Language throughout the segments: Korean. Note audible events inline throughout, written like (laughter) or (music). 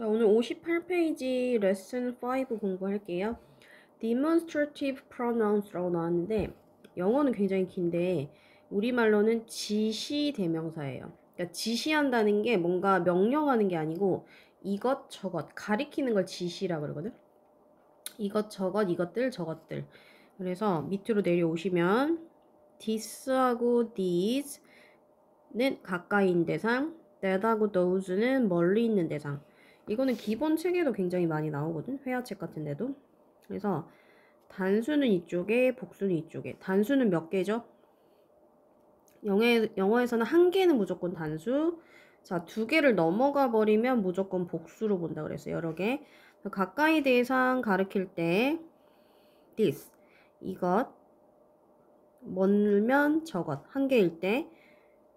자, 오늘 58페이지 레슨 5 공부할게요. Demonstrative Pronouns라고 나왔는데 영어는 굉장히 긴데 우리말로는 지시 대명사예요. 그러니까 지시한다는 게 뭔가 명령하는 게 아니고 이것저것 가리키는 걸 지시라 고 그러거든. 이것저것 이것들 저것들. 그래서 밑으로 내려오시면 this하고 these는 가까이 있는 대상, that하고 those는 멀리 있는 대상. 이거는 기본 책에도 굉장히 많이 나오거든 회화책 같은 데도 그래서 단수는 이쪽에 복수는 이쪽에 단수는 몇 개죠? 영어, 영어에서는 한 개는 무조건 단수 자 두 개를 넘어가 버리면 무조건 복수로 본다 그랬어요 여러 개 가까이 대상 가리킬 때 this 이것 멀면 저것 한 개일 때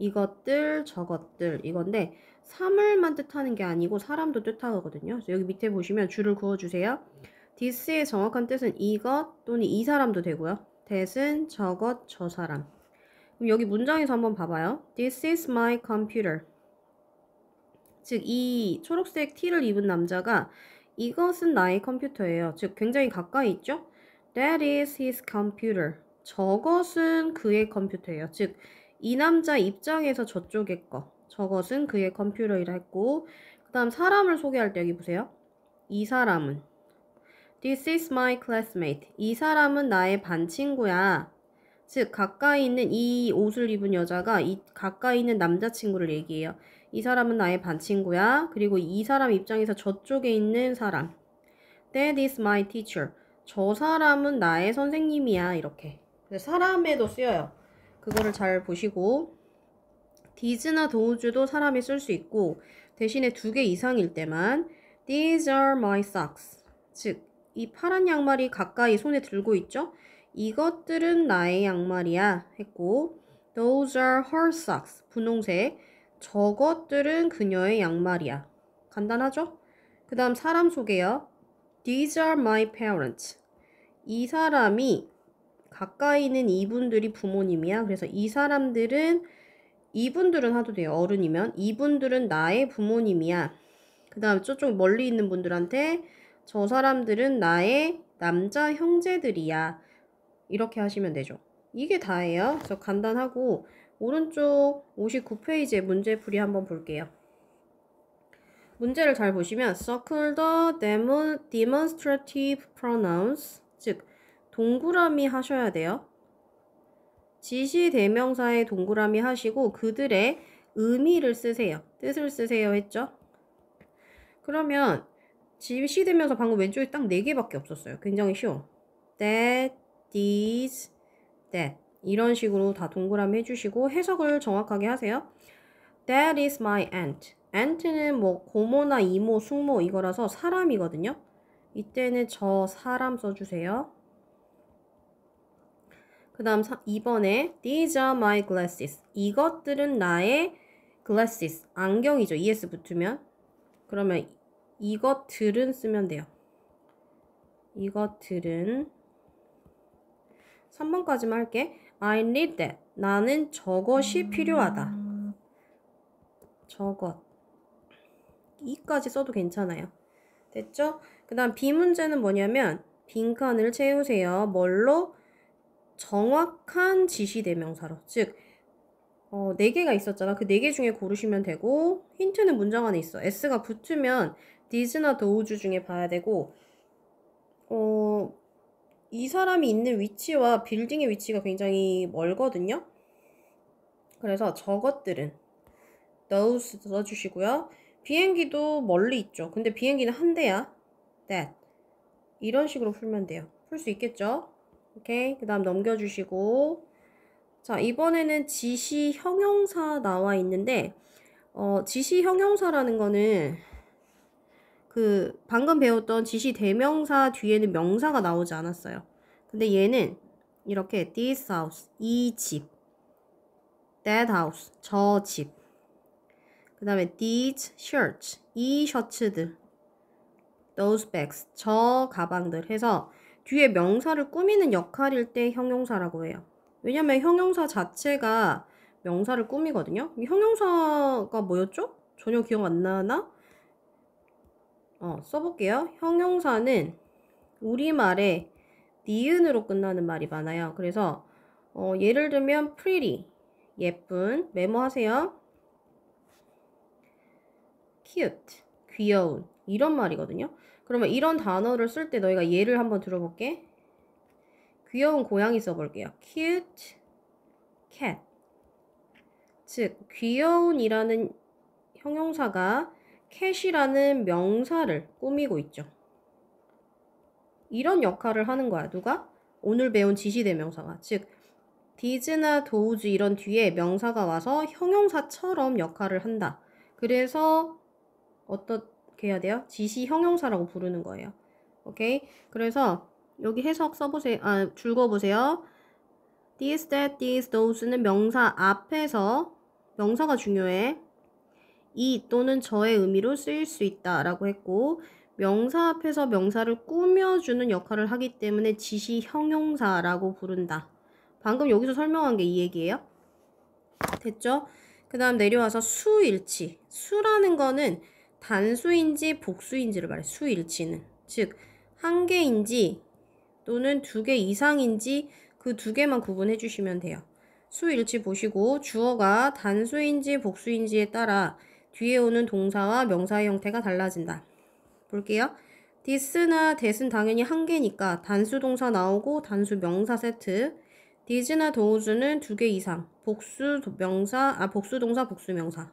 이것들 저것들 이건데 사물만 뜻하는 게 아니고 사람도 뜻하거든요. 여기 밑에 보시면 줄을 그어주세요. this의 정확한 뜻은 이것 또는 이 사람도 되고요. that은 저것, 저 사람. 그럼 여기 문장에서 한번 봐봐요. This is my computer. 즉, 이 초록색 티를 입은 남자가 이것은 나의 컴퓨터예요. 즉, 굉장히 가까이 있죠? That is his computer. 저것은 그의 컴퓨터예요. 즉, 이 남자 입장에서 저쪽의 거. 저것은 그의 컴퓨터이라 했고 그 다음 사람을 소개할 때 여기 보세요. 이 사람은 This is my classmate. 이 사람은 나의 반 친구야. 즉 가까이 있는 이 옷을 입은 여자가 이 가까이 있는 남자친구를 얘기해요. 이 사람은 나의 반 친구야. 그리고 이 사람 입장에서 저쪽에 있는 사람. That is my teacher. 저 사람은 나의 선생님이야. 이렇게. 사람에도 쓰여요. 그거를 잘 보시고 these나 those도 사람이 쓸 수 있고 대신에 두 개 이상일 때만 these are my socks 즉 이 파란 양말이 가까이 손에 들고 있죠? 이것들은 나의 양말이야 했고 those are her socks 분홍색 저것들은 그녀의 양말이야 간단하죠? 그 다음 사람 소개요 these are my parents 이 사람이 가까이 있는 이분들이 부모님이야 그래서 이 사람들은 이분들은 하도 돼요. 어른이면. 이분들은 나의 부모님이야. 그 다음 저쪽 멀리 있는 분들한테 저 사람들은 나의 남자 형제들이야. 이렇게 하시면 되죠. 이게 다예요. 그래서 간단하고 오른쪽 59페이지의 문제풀이 한번 볼게요. 문제를 잘 보시면 circle the demonstrative pronouns 즉 동그라미 하셔야 돼요. 지시 대명사에 동그라미 하시고 그들의 의미를 쓰세요. 뜻을 쓰세요 했죠? 그러면 지시 대명사 방금 왼쪽에 딱 4개밖에 없었어요. 굉장히 쉬워. that, these, that 이런 식으로 다 동그라미 해주시고 해석을 정확하게 하세요. That is my aunt. aunt는 뭐 고모나 이모, 숙모 이거라서 사람이거든요. 이때는 저 사람 써주세요. 그 다음 2번에 These are my glasses. 이것들은 나의 glasses. 안경이죠. es 붙으면. 그러면 이것들은 쓰면 돼요. 이것들은 3번까지만 할게. I need that. 나는 저것이 음. 필요하다. 저것. 이까지 써도 괜찮아요. 됐죠? 그 다음 B 문제는 뭐냐면 빈칸을 채우세요. 뭘로? 정확한 지시대명사로 즉 어, 4개가 있었잖아. 그 4개 중에 고르시면 되고 힌트는 문장 안에 있어. S가 붙으면 디즈나 도우즈 중에 봐야 되고 어, 이 사람이 있는 위치와 빌딩의 위치가 굉장히 멀거든요. 그래서 저것들은 those 써주시고요. 비행기도 멀리 있죠. 근데 비행기는 한 대야. that 이런 식으로 풀면 돼요. 풀 수 있겠죠? 오케이. 그 다음 넘겨주시고. 자, 이번에는 지시 형용사 나와 있는데, 어, 지시 형용사라는 거는 그 방금 배웠던 지시 대명사 뒤에는 명사가 나오지 않았어요. 근데 얘는 이렇게 this house, 이 집, that house, 저 집, 그 다음에 these shirts, 이 셔츠들, those bags, 저 가방들 해서 뒤에 명사를 꾸미는 역할일 때 형용사라고 해요. 왜냐면 형용사 자체가 명사를 꾸미거든요. 형용사가 뭐였죠? 전혀 기억 안 나나? 어, 써볼게요. 형용사는 우리말에 니은으로 끝나는 말이 많아요. 그래서 어, 예를 들면 pretty, 예쁜, 메모하세요. cute, 귀여운 이런 말이거든요. 그러면 이런 단어를 쓸 때 너희가 예를 한번 들어볼게. 귀여운 고양이 써볼게요. cute cat. 즉, 귀여운이라는 형용사가 cat이라는 명사를 꾸미고 있죠. 이런 역할을 하는 거야. 누가? 오늘 배운 지시대명사가. 즉, 디즈나 도우즈 이런 뒤에 명사가 와서 형용사처럼 역할을 한다. 그래서 어떤 어떻게 해야 돼요? 지시 형용사라고 부르는 거예요. 오케이? 그래서 여기 해석 써보세요. 아, 줄거보세요. This, that, these, those는 명사 앞에서 명사가 중요해. 이 또는 저의 의미로 쓰일 수 있다 라고 했고 명사 앞에서 명사를 꾸며주는 역할을 하기 때문에 지시 형용사라고 부른다. 방금 여기서 설명한 게 이 얘기예요. 됐죠? 그 다음 내려와서 수일치. 수라는 거는 단수인지 복수인지를 말해. 수일치는. 즉, 한 개인지 또는 두 개 이상인지 그 두 개만 구분해 주시면 돼요. 수일치 보시고 주어가 단수인지 복수인지에 따라 뒤에 오는 동사와 명사의 형태가 달라진다. 볼게요. 디스나데 h a 당연히 한 개니까 단수 동사 나오고 단수 명사 세트. 디즈나도우즈는두 개 이상. 복수 명사, 아, 복수 동사, 복수 명사.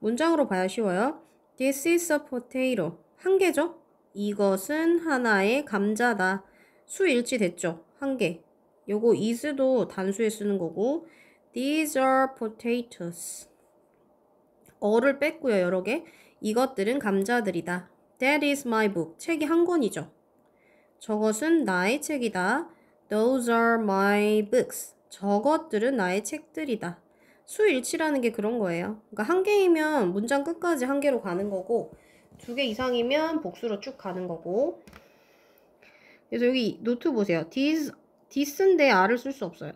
문장으로 봐야 쉬워요. This is a potato. 한 개죠? 이것은 하나의 감자다. 수 일치됐죠? 한 개. 요거 is도 단수에 쓰는 거고 These are potatoes. 어를 뺐고요, 여러 개. 이것들은 감자들이다. That is my book. 책이 한 권이죠. 저것은 나의 책이다. Those are my books. 저것들은 나의 책들이다. 수일치라는 게 그런 거예요. 그러니까 한 개이면 문장 끝까지 한 개로 가는 거고 두 개 이상이면 복수로 쭉 가는 거고 그래서 여기 노트 보세요. 디 h i s 인데 r을 쓸 수 없어요.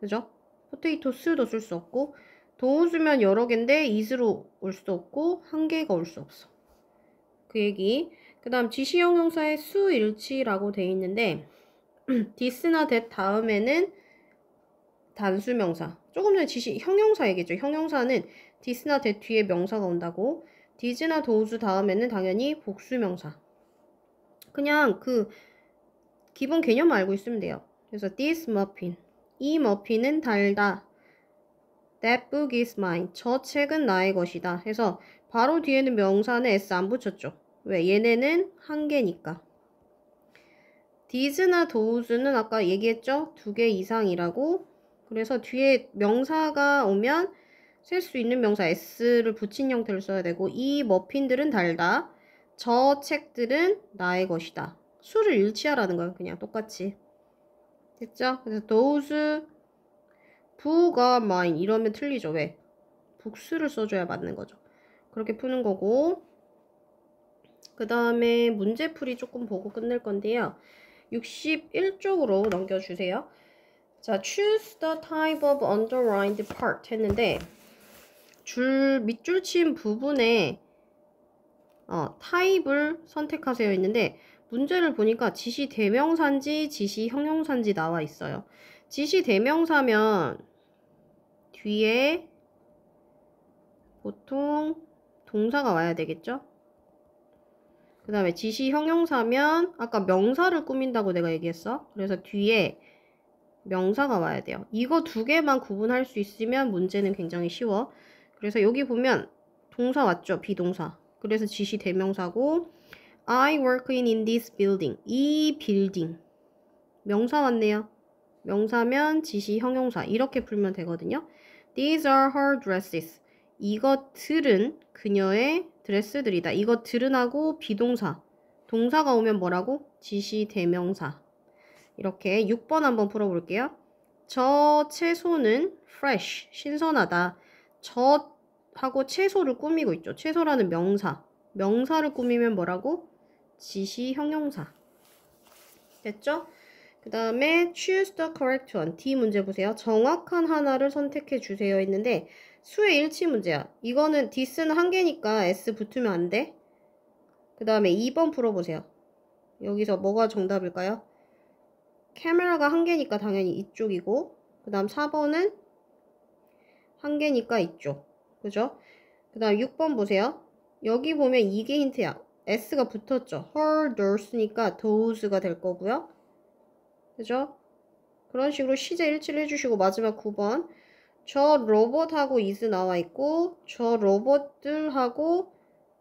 그죠? 포테이토 스도 쓸 수 없고 도우스면 여러 개인데 이 s 로올 수도 없고 한 개가 올 수 없어. 그 얘기. 그 다음 지시형용사의 수일치라고 돼 있는데 디스나데 (clears throat) 다음에는 단수명사 조금 전에 지시 형용사 얘기죠. 형용사는 디스나 대 뒤에 명사가 온다고 디즈나 도우즈 다음에는 당연히 복수명사. 그냥 그 기본 개념 알고 있으면 돼요. 그래서 this muffin, 이 머핀은 달다. That book is mine. 저 책은 나의 것이다. 해서 바로 뒤에는 명사는 s 안 붙였죠. 왜? 얘네는 한 개니까. 디즈나 도우즈는 아까 얘기했죠? 두 개 이상이라고 그래서 뒤에 명사가 오면 셀 수 있는 명사 s를 붙인 형태를 써야 되고 이 머핀들은 달다. 저 책들은 나의 것이다. 수를 일치하라는 거야 그냥 똑같이. 됐죠? 그래서 those 부가 mine 이러면 틀리죠. 왜? 북수를 써줘야 맞는 거죠. 그렇게 푸는 거고 그 다음에 문제풀이 조금 보고 끝낼 건데요. 61쪽으로 넘겨주세요. 자, choose the type of underlined part 했는데 줄 밑줄 친 부분에 어, 타입을 선택하세요 있는데 문제를 보니까 지시 대명사인지 지시 형용사인지 나와 있어요. 지시 대명사면 뒤에 보통 동사가 와야 되겠죠? 그 다음에 지시 형용사면 아까 명사를 꾸민다고 내가 얘기했어. 그래서 뒤에 명사가 와야 돼요. 이거 두 개만 구분할 수 있으면 문제는 굉장히 쉬워. 그래서 여기 보면 동사 왔죠? 비동사. 그래서 지시 대명사고 I work in, in this building. 이 빌딩. 명사 왔네요. 명사면 지시 형용사. 이렇게 풀면 되거든요. These are her dresses. 이것들은 그녀의 드레스들이다. 이것들은 하고 비동사. 동사가 오면 뭐라고? 지시 대명사. 이렇게 6번 한번 풀어볼게요. 저 채소는 fresh, 신선하다. 저하고 채소를 꾸미고 있죠. 채소라는 명사. 명사를 꾸미면 뭐라고? 지시 형용사. 됐죠? 그 다음에 choose the correct one. D 문제 보세요. 정확한 하나를 선택해 주세요 있는데 수의 일치 문제야. 이거는 디스는 한 개니까 S 붙으면 안 돼. 그 다음에 2번 풀어보세요. 여기서 뭐가 정답일까요? 카메라가 한 개니까 당연히 이쪽이고 그 다음 4번은 한 개니까 이쪽 그죠? 그 다음 6번 보세요 여기 보면 이게 힌트야 S가 붙었죠 her, t h r s 니까 those가 될 거고요 그죠? 그런 식으로 시제 일치를 해주시고 마지막 9번 저 로봇하고 이즈 나와 있고 저 로봇들하고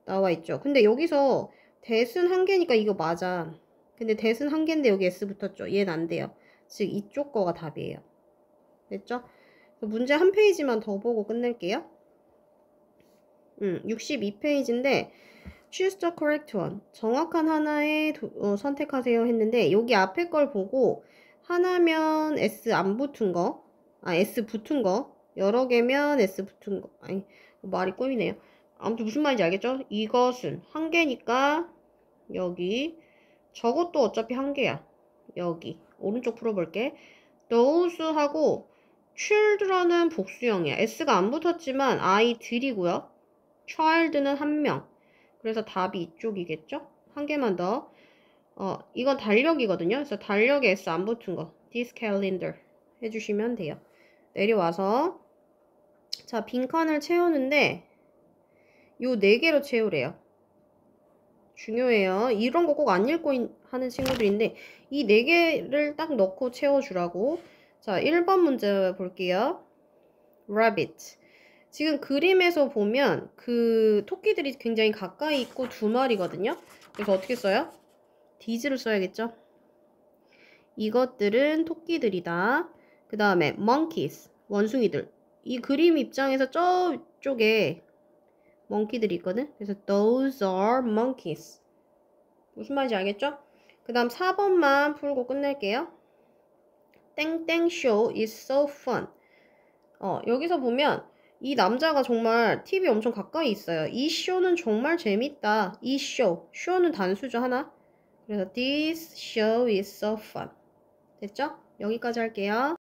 나와 있죠 근데 여기서 대순 한 개니까 이거 맞아 근데 대은 한 개인데 여기 S 붙었죠. 얘는 안 돼요. 즉 이쪽 거가 답이에요. 됐죠? 문제 한 페이지만 더 보고 끝낼게요. 음, 62페이지인데 choose the correct one. 정확한 하나의 도, 어, 선택하세요 했는데 여기 앞에 걸 보고 하나면 S 안 붙은 거, 아 S 붙은 거, 여러 개면 S 붙은 거. 아니 말이 꼬이네요. 아무튼 무슨 말인지 알겠죠? 이것은 한 개니까 여기 저것도 어차피 한 개야. 여기 오른쪽 풀어볼게. 너우스하고 children은 복수형이야. s가 안 붙었지만 아이들이고요. child는 한 명. 그래서 답이 이쪽이겠죠? 한 개만 더. 어, 이건 달력이거든요. 그래서 달력에 s 안 붙은 거. this calendar 해주시면 돼요. 내려와서 자 빈칸을 채우는데 요 네 개로 채우래요. 중요해요. 이런 거 꼭 안 읽고 하는 친구들인데 이 네 개를 딱 넣고 채워주라고. 자, 1번 문제 볼게요. rabbit. 지금 그림에서 보면 그 토끼들이 굉장히 가까이 있고 두 마리거든요. 그래서 어떻게 써요? 디즈를 써야겠죠? 이것들은 토끼들이다. 그 다음에 monkeys, 원숭이들. 이 그림 입장에서 저쪽에 멍키들이 있거든. 그래서 those are monkeys. 무슨 말인지 알겠죠? 그 다음 4번만 풀고 끝낼게요. 땡땡 쇼 h o w is so fun. 어, 여기서 보면 이 남자가 정말 TV 엄청 가까이 있어요. 이 쇼는 정말 재밌다. 이 쇼. 쇼는 단수죠, 하나. 그래서 this show is so fun. 됐죠? 여기까지 할게요.